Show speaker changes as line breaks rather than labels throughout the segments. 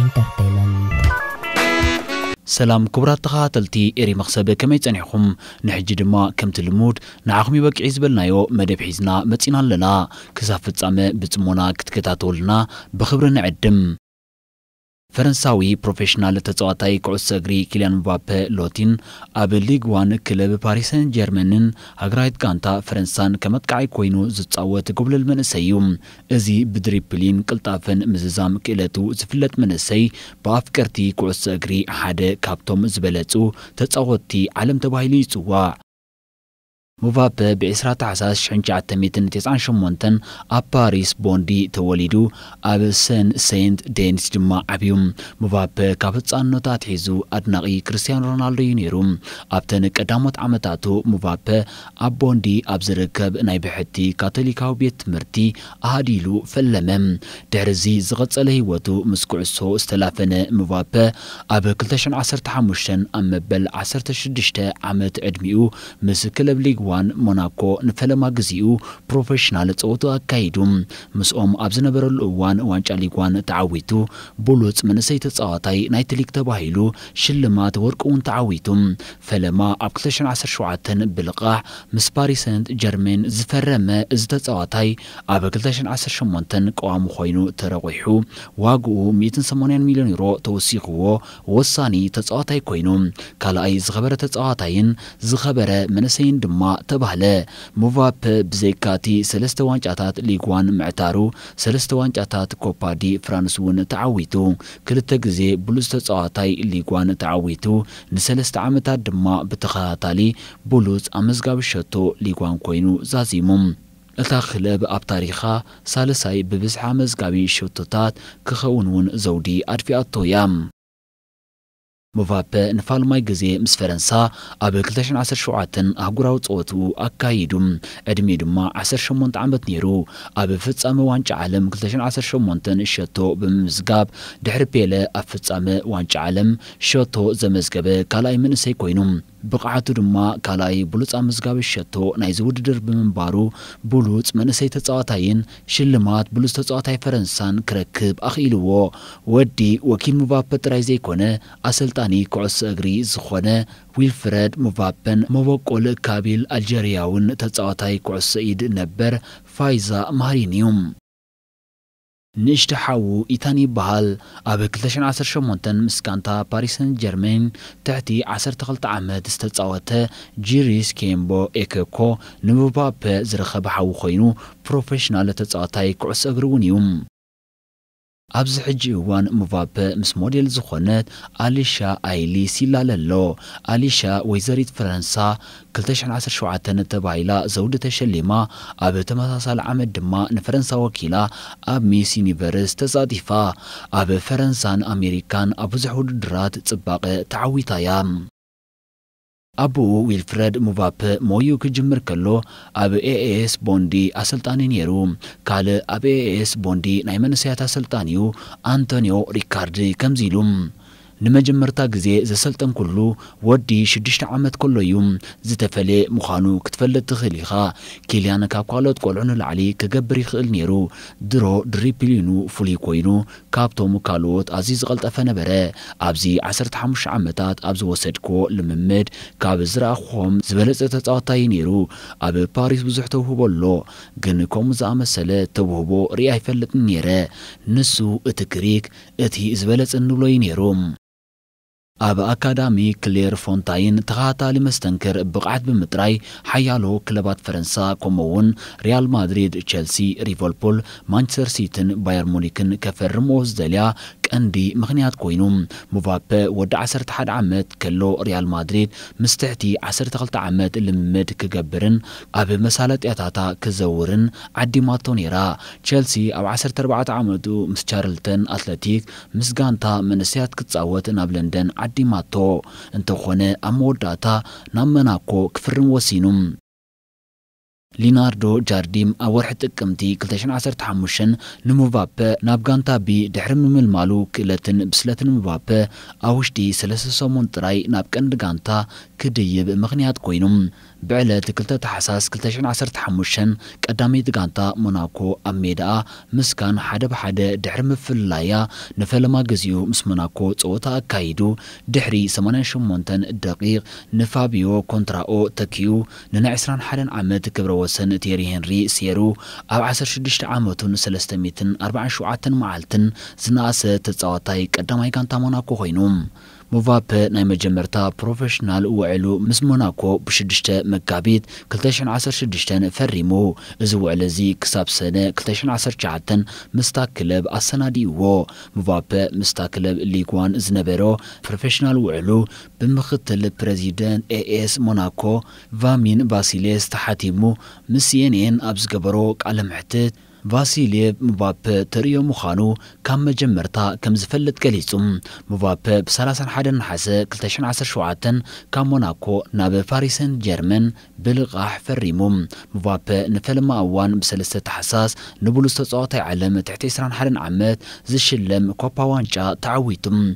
ኢንተርቴይመንት ሰላም ክቡራት ተኸታተልቲ ኤሪ መኽሰበ ከመይ ጸኒሕኹም ንሕጂ ድማ ከምቲ ልሙድ ንዓኹም ይበቂዒ ዝበልናዮ መደብ ሒዝና መጺና ኣለና ክሳብ ፍጻመ ብጽሞና ክትከታተውልና ብኽብሪ ንዕድም ፈረንሳዊ ፕሮፌሽናል ተጻዋታይ ኩዕሶ እግሪ ኪሊያን ምባፔ ሎቲን ኣብ ሊግ ዋን ክለብ ፓሪሰን ጀርመንን ሃገራዊት ጋንታ ፈረንሳን ከመጥቃዓይ ኮይኑ ዝጻወት ጉብልል መንእሰይ እዩ እዚ ብድሪፕሊን ቅልጣፍን ምዝዛም ክእለቱ ዝፍለጥ መንእሰይ ብኣፍቀርቲ ኩዕሶ እግሪ ሓደ ካብቶም ዝበለጹ ተጻወትቲ ዓለም ተባሂሉ ይጽዋዕ ሙባፔ ብዕስራ ታሕሳስ 1998 ኣብ ፓሪስ ቦንዲ ተወሊዱ ኣብ ሰን ሴንት ዴንስ ድማ ዓብዩ ሙባፔ ካብ ህፃንነቱ ሒዙ ኣድናቒ ክርስትያን ሮናልዶ እዩ ነይሩ ኣብተን ቀዳሞት ዓመታቱ ሙባፔ ኣብ ቦንዲ ኣብ ዝርከብ ናይ ብሕቲ ካቶሊካዊ ቤት ትምህርቲ ኣሃዲሉ ፈለመ ድሕሪዚ ዝቐጸለ ህይወቱ ምስ ኩዕሶ ዝተላፈነ ሙባፔ ኣብ 215 ኣብ መበል 16 ዓመት ዕድሚኡ ምስ ክለብ ሊግ ምዝገባን ሞናኮ ንፈለማ ግዚኡ ፕሮፌሽናል ፀወቱ ኣካይዱ ምስኦም ኣብ ዝነበረሉ እዋን ዋንጫ ሊጓን ተዓዊቱ ብሉፅ መንእሰይ ተፃዋታይ ናይቲ ሊግ ተባሂሉ ሽልማት ወርቂ እውን ተዓዊቱ ፈለማ ኣብ 2017 ብልቓሕ ምስ ፓሪስ ሰንት ጀርሜን ዝፈረመ እዚ ተፃዋታይ ኣብ 2018 ቀዋሚ ኮይኑ ተረቂሑ ዋግኡ 180 ሚሊዮን ዩሮ ተወሲኽዎ ወሳኒ ተፃዋታይ ኮይኑ ካልኣይ ዝኸበረ ተፃዋታይን ዝኸበረ መንእሰይን ድማ ተባህለ ሙቫፕ ብዘይካቲ ሰለስተ ዋንጫታት ሊግዋን ምዕታሩ ሰለስተ ዋንጫታት ኮፓዲ ፍራንስ እውን ተዓዊቱ ክልተ ግዜ ብሉፅ ተፃዋታይ ሊግዋን ተዓዊቱ ንሰለስተ ዓመታት ድማ ብተኸታታሊ ብሉፅ ኣመዝጋቢ ሸቶ ሊግዋን ኮይኑ ዛዚሙ እታ ክለብ ኣብ ታሪኻ ሳልሳይ ብብዝሓ መዝጋቢ ሽቶታት ክኸውን እውን ዘውዲ ኣድፊኣቶ እያ ሞቫፔ ንፋልማይ ግዜ ምስ ፈረንሳ ኣብ 217 ኣህጉራዊ ፀወቱ ኣካይዱ ዕድሜ ድማ 18 ዓመት ነይሩ ኣብ ፍጻመ ዋንጫ ዓለም 218 ሸቶ ብምምዝጋብ ድሕሪ ፔለ ኣብ ፍጻመ ዋንጫ ዓለም ሸቶ ዘመዝገበ ካልኣይ መንእሰይ ኮይኑ ብቕዓቱ ድማ ካልኣይ ብሉፃ ምዝጋብ ሸቶ ናይዚ ውድድር ብምንባሩ ብሉፅ መንእሰይ ተፃዋታይን ሽልማት ብሉፅ ተፃዋታይ ፈረንሳን ክረክብ ኣኽኢልዎ ወዲ ወኪል ሙባፐ ጥራይ ዘይኮነ ኣሰልጣኒ ኩዕሶ እግሪ ዝኾነ ዊልፍረድ ሙባፔን መበቆል ካቢል ኣልጀርያውን ተፃዋታይ ኩዕሶ ኢድ ነበር ፋይዛ ማሪን እዩ ንእሽተሓዉ ኢታን ይበሃል ኣብ 218 ምስ ጋንታ ፓሪሰን ጀርሜን ትሕቲ 12 ዓመት ዝተፃወተ ጂሪስ ኬምቦ ኤኬኮ ንምባፔ ዝረኸበ ሓዊ ኮይኑ ፕሮፌሽናል ተፃዋታይ ኩዕሶ እግሪ እውን እዩ ኣብዚ ሕጂ እዋን ምባፔ ምስ ሞዴል ዝኾነት ኣሊሻ ኣይሊ ሲላለ ኣሎ ኣሊሻ ወይዘሪት ፈረንሳ 217 ተባሂላ ዘውዲ ተሸሊማ ኣብ ተመሳሳሊ ዓመት ድማ ንፈረንሳ ወኪላ ኣብ ሚስ ዩኒቨርስ ተጻጢፋ ኣብ ፈረንሳን ኣሜሪካን ኣብ ብዙሕ ውድድራት ጽባቐ ተዓዊታ እያ አቡኡ ዊልፍረድ ሙቫፕ ሞዩ ክጅምር ከሎ ኣብ ኤኤስ ቦንዲ ኣሰልጣኒ ነይሩ ካልእ ኣብ ኤኤስ ቦንዲ ናይ መንስያት ኣሰልጣን እዩ ኣንቶኒዮ ሪካርዲ ከምዚ ኢሉ ንመጀመርታ ግዜ ዘሰልጠን ኩሉ ወዲ 6ዱሽተ ዓመት ከሎ እዩ ዝተፈለየ ምዃኑ ክትፈለጥ ትኽእል ኢኻ ኬልያን ካብ ካልኦት ቆልዑ ንላዕሊ ክገብር ይኽእል ነይሩ ድሮ ድሪፕሊኑ ፍሉይ ኮይኑ ካብቶም ካልኦት ኣዝዩ ዝቐልጠፈ ነበረ ኣብዚ 15 ዓመታት ኣብ ዝወሰድክዎ ልምምድ ካብ ዝረኣኽዎም ዝበለፀ ተፃዋታይ ነይሩ ኣብ ፓሪስ ብዙሕ ተውህቦ ኣሎ ግን ከምኡ ዝኣመሰለ ተውህቦ ርኢ ኣይፈልጥን ነይረ ንሱ እቲ ግሪክ እቲ ዝበለፅ ንብሎ እዩ ነይሩ ኣብ ኣካዳሚ ክሌር ፎንታይን ተኸታታሊ መስተንክር ብቕዓት ብምጥራይ ሓያሎ ክለባት ፈረንሳ ከምኡውን ሪያል ማድሪድ ቸልሲ ሊቨርፑል ማንቸስተር ሲቲን ባየር ሙኒክን ከፈርምዎ ዝደልያ ቀንዲ ምክንያት ኮይኑ ሙቫፔ ወዲ 11 ዓመት ከሎ ሪያል ማድሪድ ምስ ትሕቲ 12 ዓመት ልምምድ ክገብርን ኣብ መሳለጥያታታ ክዘውርን ዓዲማቶ ነይራ ቸልሲ ኣብ 14 ዓመቱ ምስ ቻርልተን ኣትለቲክ ምስ ጋንታ መንስያት ክጻወት ናብ ለንደን ዓዲማቶ እንተኾነ ኣብ መወዳእታ ናብ መናኮ ክፍርም ወሲኑ ሊናርዶ ጃርዲም ኣብ ወርሒ ጥቅምቲ 215 ንሙባፔ ናብ ጋንታ ቢ ድሕሪ ምምልማሉ ክእለትን ብስለትን ሙባፔ ኣብ ውሽጢ 3 ሰሙን ጥራይ ናብ ቀንዲ ጋንታ ክድይብ ምኽንያት ኮይኑ ብዕለት 2 ታሕሳስ 215 ቀዳመይቲ ጋንታ ሞናኮ ኣብ ሜድኣ ምስካን ሓደ ብሓደ ድሕሪ ምፍልላያ ንፈለማ ግዚኡ ምስ ሞናኮ ፀወታ ኣካይዱ ድሕሪ 88 ደቂቕ ንፋብዮ ኮንትራኦ ተኪዩ ንናይ 21 ዓመት ክብረ ወሰን ቴሪ ሄንሪ ሴሩ ኣብ 16 ዓመቱን 347 መዓልትን ዝነኣሰ ተፃዋታይ ቀዳማይ ጋንታ ሞናኮ ኮይኑ ሙቫፐ ናይ መጀመርታ ፕሮፌሽናል ውዕሉ ምስ ሞናኮ ብ6 መጋቢት 216 ፈሪሙ እዚ ውዕሊ እዚ ክሳብ ሰነ 219 ምስታ ክለብ ኣሰናዲይዎ ሙቫፐ ምስታ ክለብ ሊግዋን ዝነበሮ ፕሮፌሽናል ውዕሉ ብምክትል ፕረዚደንት ኤኤስ ሞናኮ ቫሚን ቫሲሌስ ተሓቲሙ ምስ ሲኤንኤን ኣብ ዝገበሮ ቃለ ምሕትት فاسيلي مباب تريو مخانو كم جمرتا كم زفلت كليسوم مباب بسلاسن حدن حسا كلتشن عسر شعاتن كم موناكو ناب فاريسن جيرمن بلغاح فريموم مباب نفلم أوان بسلسة حساس نبلو استطاعتي علم تحت إسران حدن عمت زشلم كوبا وانجا تعويتم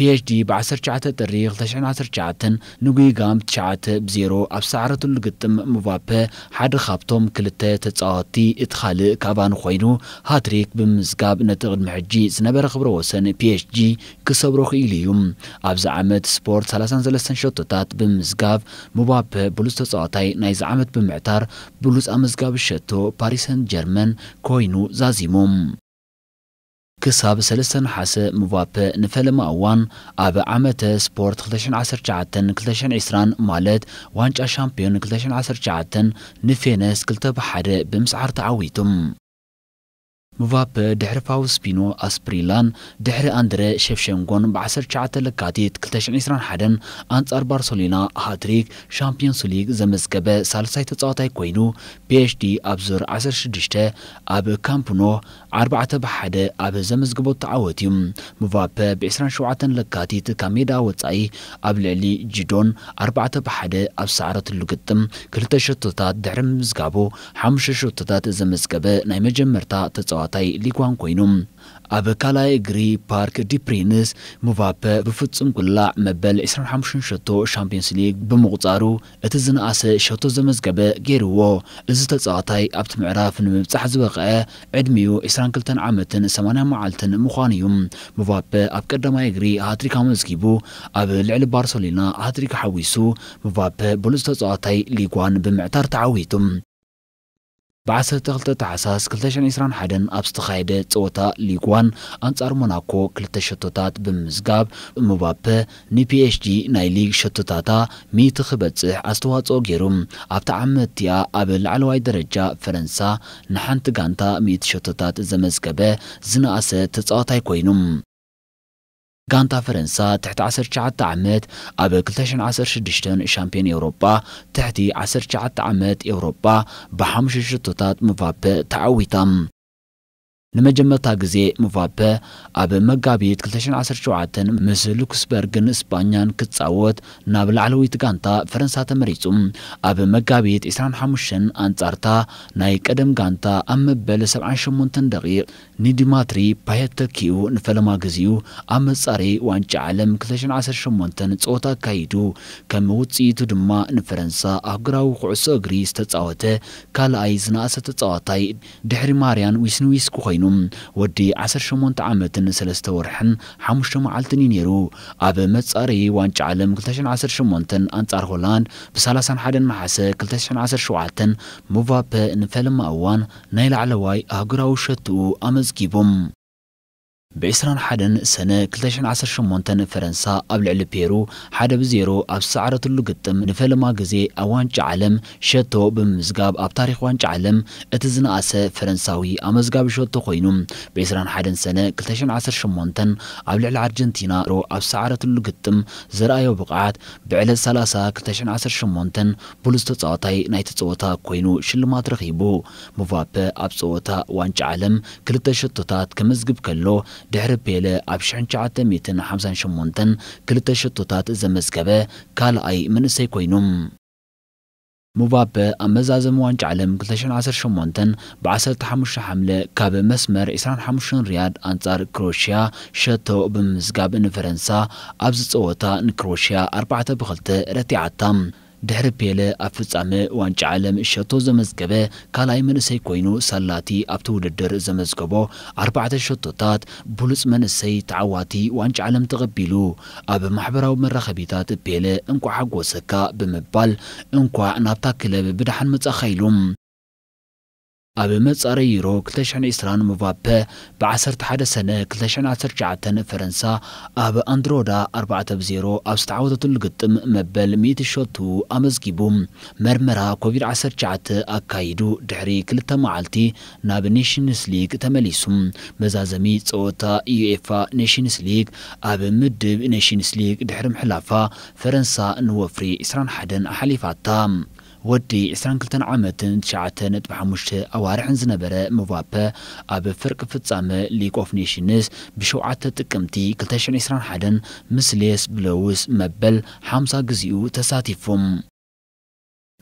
PhD بعصر شعات تاريخ تسعين عصر شعات نجي قام شعات بزيرو أبسعرة القتم مبابة حد خابتم كلتا تتعاطي إدخال كابان خوينو هاتريك بمزقاب نتغد محجي سنبر خبر وسن PhD كسبرو خيليوم أبز عمد سبورت سلاسان زلسان شطتات بمزقاب مبابة بلوس تتعاطي نايز عمد بمعتار بلوس أمزقاب الشتو باريس سان جيرمان كوينو زازيموم كساب سلسن حس مباب نفلم اوان اب عمت سبورت خلشن عسر جعتن خلشن عسران مالت وانج اشامبيون خلشن عسر جعتن نفينس كلتب حر بمسعر تعويتم ሙቫፔ ድሕሪ ፋውስፒኖ ኣስፕሪላን ድሕሪ ኣንድረ ሸፍሸንጎን ብ19 ልካቲት 221 ኣንጻር ባርሰሎና ሃትሪክ ሻምፒዮንስ ሊግ ዘመዝገበ ሳልሳይ ተጻዋታይ ኮይኑ ፒኤችዲ ኣብ ዙር 16 ኣብ ካምፕኖ 4 ብ1 ኣብ ዘመዝግቦ ተዓወት እዩ ሙቫፔ ብ27 ልካቲት ካብ ሜዳ ወጻኢ ኣብ ልዕሊ ጅዶን 4 ብ1 ኣብ ሰዓረትሉ ግጥም ክልተ ሸቶታት ድሕሪ ምምዝጋቦ 5 ሸቶታት ዘመዝገበ ናይ መጀመርታ ተጻዋ ጨዋታይ ሊጓንኮ ኮይኑም ኣብ ካልኣይ እግሪ ፓርክ ዲፕሪንስ ሙባፔ ብፍጹም ቁላዕ መበል 25 ሸቶ ሻምፒዮንስ ሊግ ብምቑጻሩ እቲ ዝነኣሰ ሸቶ ዘመዝገበ ገይርዎ እዚ ተጻዋታይ ኣብቲ ምዕራፍ ንምብጻሕ ዝበቕዐ ዕድሚኡ 22 ዓመትን 80 መዓልትን ምዃኑ እዩ ሙባፔ ኣብ ቀዳማይ እግሪ ሃትሪክ ኣመዝጊቡ ኣብ ልዕሊ ባርሰሎና ሃትሪክ ሓዊሱ ሙባፔ ብሉፅ ተጻዋታይ ሊጓን ብምዕታር ተዓዊቱ ብ12 ታሕሳስ 221 ኣብ ዝተኻየደ ፀወታ ሊጓን ኣንጻር ሞናኮ ክልተ ሸቶታት ብምምዝጋብ ሙባፐ ንፒኤስጂ ናይ ሊግ ሸቶታታ ሚቲ ክበፅሕ ኣስተዋጽኦ ገይሩ ኣብቲ ዓመት እቲኣ ኣብ ላዕለዋይ ደረጃ ፈረንሳ ንሓንቲ ጋንታ ሚቲ ሸቶታት ዘመዝገበ ዝነኣሰ ተፃዋታይ ኮይኑ غانتا فرنسا تحت عصر شعات عمت أبل كلتشن عصر شدشتن شامبيون أوروبا تحت عصر شعات عمت أوروبا بحمش الشطوطات مفابة تعويتم ንመጀመርታ ግዜ ምቫበ ኣብ መጋቢት 217 ምስ ሉክስበርግን እስፓኛን ክትፃወት ናብ ላዕለዊት ጋንታ ፈረንሳ ተመሪፁ ኣብ መጋቢት 25 ኣንጻርታ ናይ ቀደም ጋንታ ኣብ መበል 78 ደቂቕ ንዲማትሪ ፓየተኪኡ ንፈለማ ግዜኡ ኣብ መጻሪ ዋንጫ ዓለም 218 ጸወታ ኣካይዱ ከም ውፅኢቱ ድማ ንፈረንሳ ኣህጉራዊ ኩዕሶ እግሪ ዝተፃወተ ካልኣይ ዝነእሰ ተፃዋታይ ድሕሪ ማርያን ዊስንዊስኩ ኮይኑ ኮይኑ ወዲ 18 ዓመትን 3 ወርሕን 5 መዓልትን እዩ ነይሩ ኣብ መጻረዪ ዋንጫ ዓለም 2018 ኣንጻር ሆላንድ ብ31 መሓሰ 2017 ሙቫፔ ንፈለማ እዋን ናይ ላዕለዋይ ኣህጉራዊ ሸትኡ ኣመዝጊቦም ب21 ሰነ 2018 ፈረንሳ ኣብ ልዕሊ ፔሩ 1 ብ ኣብ ዝሰዓረትሉ ግጥም ንፈለማ ግዜ ኣብ ዋንጫ ዓለም ሸቶ ብምምዝጋብ ኣብ ታሪክ ዋንጫ ዓለም እቲ ዝነኣሰ ፈረንሳዊ ኣመዝጋቢ ሸቶ ኮይኑ ብ21 ሰነ 2018 ኣብ ልዕሊ ኣርጀንቲና ኣብ ዝሰዓረትሉ ግጥም ዘረኣዮ ብቕዓት ብዕለት 30 2018 ብሉዝ ተፃዋታይ ናይቲ ፀወታ ኮይኑ ሽልማት ረኺቡ ሙቫፔ ኣብ ፀወታ ዋንጫ ዓለም ክልተ ሸቶታት ክምዝግብ ከሎ دهر بیله آبشان چهات میتن همسان شمونتن کلتش توتات زمزگبه کال ای من سیکوینم. مبابة أمزاز موانج علم كلتشن عصر شمونتن بعصر تحمش حملة كاب مسمر إسران حمشن رياد أنصار كروشيا شتو بمزقاب إن فرنسا أبزت صوتا إن كروشيا أربعة بخلت رتيعتم ድሕሪ ፔለ ኣብ ፍጻመ ዋንጫ ዓለም እሸቶ ዘመዝገበ ካልኣይ መንእሰይ ኮይኑ ሰላቲ ኣብቲ ውድድር ዘመዝገቦ ኣርባዕተ ሸቶታት ብሉፅ መንእሰይ ተዓዋቲ ዋንጫ ዓለም ተቐቢሉ ኣብ ማሕበራዊ መራኸቢታት ፔለ እንኳ ሓጎሰካ ብምባል እንኳዕ ናብታ ክለብ ብድሓን መጻኺ ኢሉ ኣብ መጻረ ዩሮ 220 ምባፔ ብ11 ሰነ 219 ፈረንሳ ኣብ ኣንድሮዳ 4 ኣብ ዝተዓወተትሉ ግጥም መበል 100 ሸቱ ኣመዝጊቡ መርመራ ኮቪድ-19 ኣካይዱ ድሕሪ ክልተ መዓልቲ ናብ ኔሽንስ ሊግ ተመሊሱ መዛዘሚ ፀወታ ዩኤፋ ኔሽንስ ሊግ ኣብ ምድብ ኔሽንስ ሊግ ድሕሪ ምሕላፋ ፈረንሳ ንወፍሪ 21 ሓሊፋታ ودي عسران كلتن عامتن تشعاتن تبحاموشت اوارحن زنبرة مبابة اب فرق فتصامة ليك اوف نيشنس بشو عاتة تكمتي كلتاشن عسران حدن مسليس بلوس مبل حامسا قزيو تساتيفوم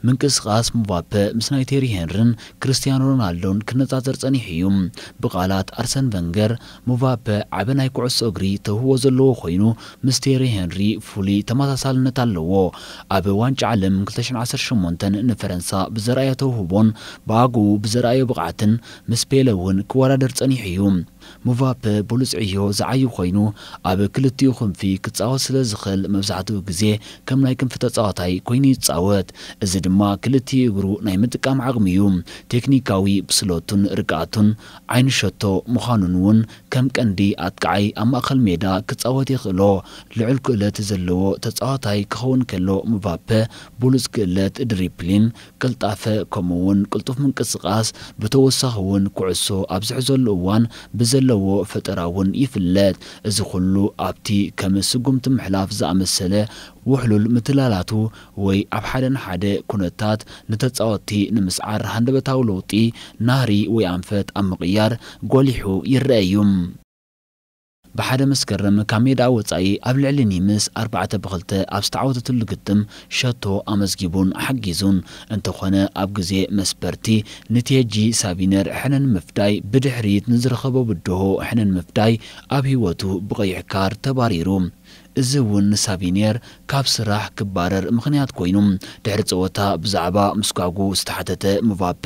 منكس غاس مبابة مسناي تيري هنرن كريستيانو رونالدون كنتاتر تنيحيوم بقالات أرسن بنجر مبابة عبناي كعس أجري تهو زلو خينو مستيري هنري فولي تماتسال نتالو أبو وانج علم كلتشن عصر شمونتن نفرنسا بزرايا توهبون باقو بزرايا بقعتن مسبيلون كوارادر تنيحيوم ሙቫፔ ብሉፅ ዕዮ ዝዓዩ ኮይኑ ኣብ ክልቲኡ ክንፊ ክፃወት ስለ ዝኽእል መብዛሕትኡ ግዜ ከም ናይ ክንፊ ተጻዋታይ ኮይኑ ይፃወት እዚ ድማ ክልቲኡ እግሩ ናይ ምጥቃም ዓቕሚ እዩ ቴክኒካዊ ብስሎቱን ርቃቱን ዓይኒ ሸቶ ምዃኑን እውን ከም ቀንዲ ኣጥቃዓይ ኣብ ማእኸል ሜዳ ክፃወት ይኽእሎ ልዑል ክእለት ዘለዎ ተጻዋታይ ክኸውን ከሎ ሙቫፔ ብሉፅ ክእለት ድሪፕሊን ቅልጣፈ ከምኡውን ቅልጡፍ ምንቅስቓስ ብተወሳኺ እውን ኩዕሶ ኣብ ዝሕዘሉ እዋን ብዘሎ زلو فتراون يفلت زخلو ابتي كم سقمت محلاف زامسلة وحلول متلالاتو وي ابحادن حادة كونتات نتتساوتي نمسعر هندبتاولوتي ناري وي انفت امقيار قوليحو يرأيوم بحد مسكرم كاميدا وطاي قبل علني مس أربعة بغلطة أبستعوتة القدم شاتو أمزجيبون حقيزون انتخونا أبغزي مسبرتي نتيجي سابينر حنن مفتاي بدحريت نزرخبو بدهو حنن مفتاي أبهيواتو بغيحكار تباريروم እዚ እውን ሳቪኔር ካብ ስራሕ ክባረር ምክንያት ኮይኑ ድሕሪ ፀወታ ብዛዕባ ምስጓጉ ዝተሓተተ ምባፔ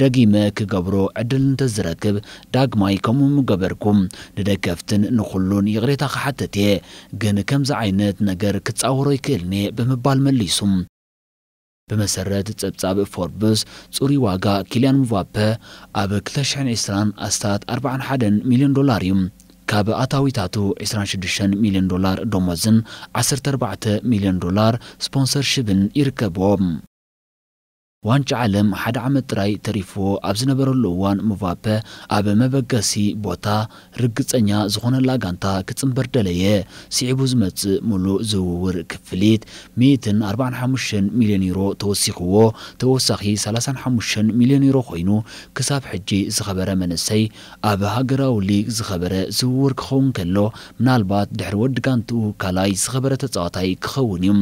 ደጊመ ክገብሮ ዕድል እንተዝረክብ ዳግማይ ከምኡ ምገበርኩም ንደገፍትን ንኩሉን ይቕሬታ ክሓተት እየ ግን ከምዚ ዓይነት ነገር ክፃወሮ ይክእልኒ ብምባል መሊሱ ብመሰረት ጸብጻብ ፎርብስ ጽሩይ ዋጋ ኪልያን ሙባፔ ኣብ 220 ኣስታት 41 ሚልዮን ዶላር እዩ ካብ ኣታዊታቱ 26 ሚልዮን ዶላር ዶሞዝን 14 ሚልዮን ዶላር ስፖንሰርሽብን ይርከብዎም ዋንጫ ዓለም ሓደ ዓመት ጥራይ ተሪፎ ኣብ ዝነበረሉ እዋን ሙቫፔ ኣብ መበገሲ ቦታ ርግፀኛ ዝኾነላ ጋንታ ክፅምበር ደለየ ስዒቡ ዝመፅእ ሙሉእ ዝውውር ክፍሊት 145 ሚልዮን ዩሮ ተወሲኽዎ ተወሳኺ 35 ሚልዮን ዩሮ ኮይኑ ክሳብ ሕጂ ዝኸበረ መንእሰይ ኣብ ሃገራዊ ሊግ ዝኸበረ ዝውውር ክኸውን ከሎ ምናልባት ድሕሪ ወዲ ጋንትኡ ካልኣይ ዝኸበረ ተፃዋታይ ክኸውን እዩ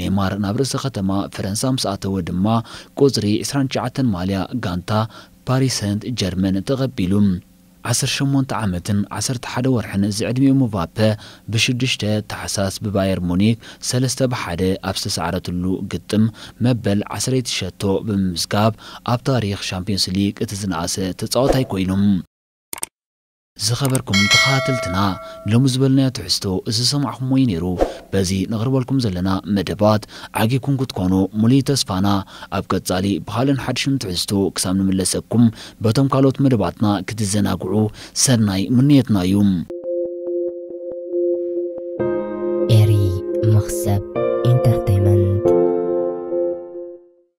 ኔማር ናብ ርእሰ ከተማ ፈረንሳ ምስኣተወ ድማ قزري 29 ماليا غانتا باريس سانت جيرمان تغبيلوم عصر شمون تعامتن عصر تحاد ورحن زعدمي مبابة بشدشته تحساس بباير مونيك سلستة بحادة أبس سعرة اللو قدم مبل عصر يتشتو بمزقاب أب تاريخ شامبيونس ليك اتزن عاسة تتعوتاي كوينوم ዝኸበርኩም ተኸታተልትና ሎሚ ዝበልናዮ ትሕዝቶ እዚ ሰማዕኹም ወይ ነይሩ በዚ ንቕርበልኩም ዘለና መደባት ዓጊኩም ክትኮኑ ሙሉይ ተስፋና ኣብ ቀጻሊ ብኻልእን ሓድሽን ትሕዝቶ ክሳብ ንምለሰኩም በቶም ካልኦት መደባትና ክትዘናግዑ ሰናይ ምንየትና እዩ ኤሪ ምኽሰብ